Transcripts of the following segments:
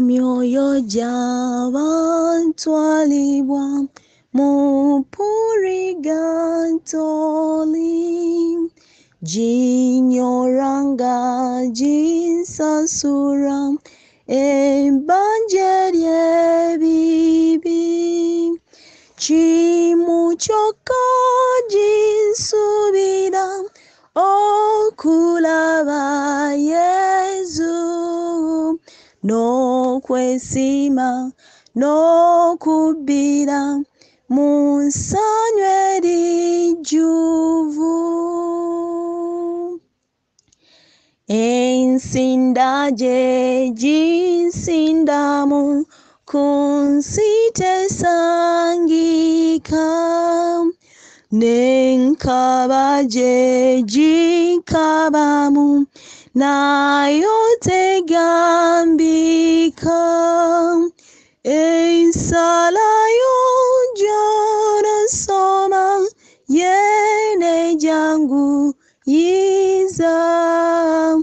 mioyo ya watu mupuri gantoli, jinyoranga jinsasura ebanjerie bibi chimuchoka jinsubira okulavaye n'okwesiima n'okubbira mu nsanyu erijjuvu ensinda gye gisindamu ku nsi tesangika n'enkaba gye gikabamu Nayote yon Einsalayo jonasoma Yene jangu yiza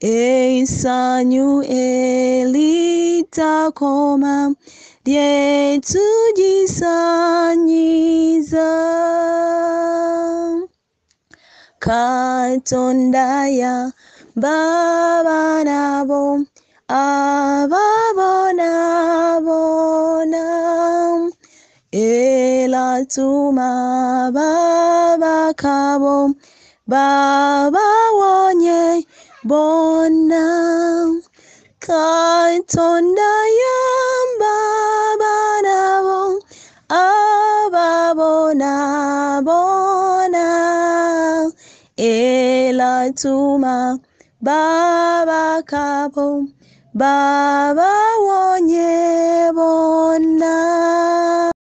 Einsanyu elita koma Dietujisanyiza ya Baba Nabo, Ababo Nabo Nam, tuma, Baba Kabo, Baba Wanye Bonam, Kaitondayam Baba Nabo, Ababo Nabo Nam, Elatuma Baba Baba Kapo, Baba Wa.